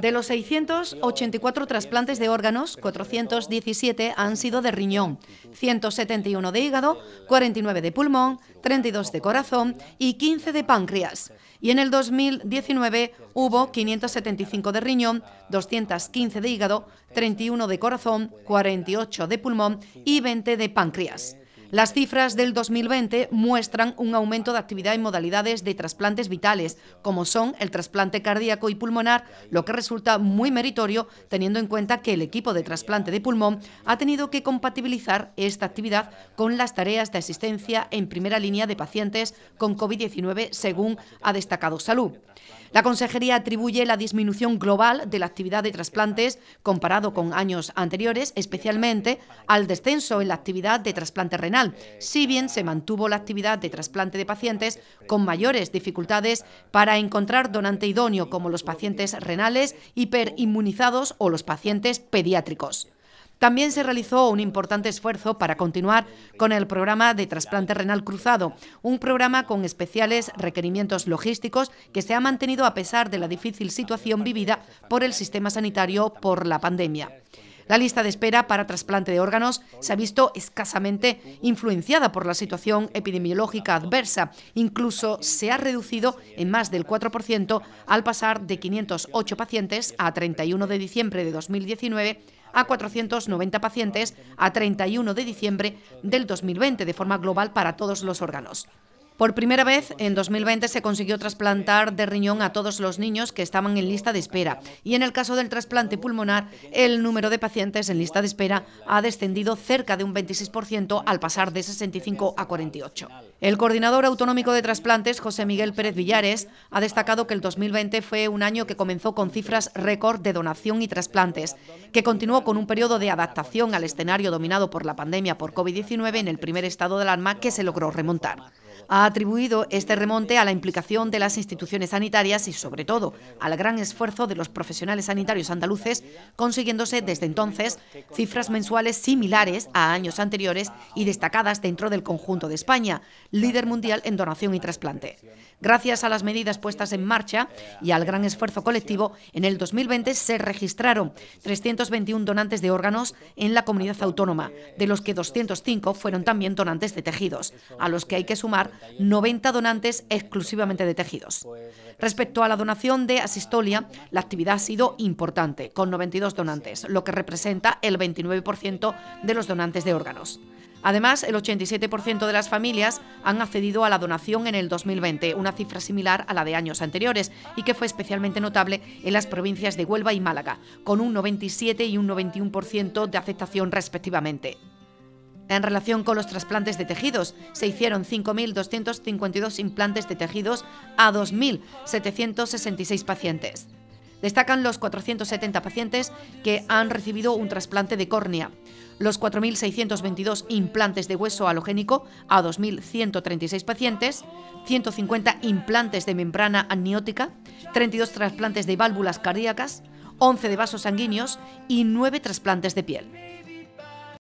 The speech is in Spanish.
De los 684 trasplantes de órganos, 417 han sido de riñón, 171 de hígado, 49 de pulmón, 32 de corazón y 15 de páncreas. Y en el 2019 hubo 575 de riñón, 215 de hígado, 31 de corazón, 48 de pulmón y 20 de páncreas. Las cifras del 2020 muestran un aumento de actividad en modalidades de trasplantes vitales, como son el trasplante cardíaco y pulmonar, lo que resulta muy meritorio teniendo en cuenta que el equipo de trasplante de pulmón ha tenido que compatibilizar esta actividad con las tareas de asistencia en primera línea de pacientes con COVID-19, según ha destacado Salud. La Consejería atribuye la disminución global de la actividad de trasplantes comparado con años anteriores, especialmente al descenso en la actividad de trasplante renal si bien se mantuvo la actividad de trasplante de pacientes con mayores dificultades para encontrar donante idóneo como los pacientes renales, hiperinmunizados o los pacientes pediátricos. También se realizó un importante esfuerzo para continuar con el programa de trasplante renal cruzado, un programa con especiales requerimientos logísticos que se ha mantenido a pesar de la difícil situación vivida por el sistema sanitario por la pandemia. La lista de espera para trasplante de órganos se ha visto escasamente influenciada por la situación epidemiológica adversa. Incluso se ha reducido en más del 4% al pasar de 508 pacientes a 31 de diciembre de 2019 a 490 pacientes a 31 de diciembre del 2020 de forma global para todos los órganos. Por primera vez en 2020 se consiguió trasplantar de riñón a todos los niños que estaban en lista de espera y en el caso del trasplante pulmonar el número de pacientes en lista de espera ha descendido cerca de un 26% al pasar de 65 a 48. El coordinador autonómico de trasplantes, José Miguel Pérez Villares, ha destacado que el 2020 fue un año que comenzó con cifras récord de donación y trasplantes, que continuó con un periodo de adaptación al escenario dominado por la pandemia por COVID-19 en el primer estado de alarma que se logró remontar ha atribuido este remonte a la implicación de las instituciones sanitarias y, sobre todo, al gran esfuerzo de los profesionales sanitarios andaluces, consiguiéndose desde entonces cifras mensuales similares a años anteriores y destacadas dentro del conjunto de España, líder mundial en donación y trasplante. Gracias a las medidas puestas en marcha y al gran esfuerzo colectivo, en el 2020 se registraron 321 donantes de órganos en la comunidad autónoma, de los que 205 fueron también donantes de tejidos, a los que hay que sumar 90 donantes exclusivamente de tejidos. Respecto a la donación de asistolia, la actividad ha sido importante, con 92 donantes, lo que representa el 29% de los donantes de órganos. Además, el 87% de las familias han accedido a la donación en el 2020, una cifra similar a la de años anteriores y que fue especialmente notable en las provincias de Huelva y Málaga, con un 97 y un 91% de aceptación respectivamente. En relación con los trasplantes de tejidos, se hicieron 5.252 implantes de tejidos a 2.766 pacientes. Destacan los 470 pacientes que han recibido un trasplante de córnea, los 4.622 implantes de hueso halogénico a 2.136 pacientes, 150 implantes de membrana amniótica, 32 trasplantes de válvulas cardíacas, 11 de vasos sanguíneos y 9 trasplantes de piel.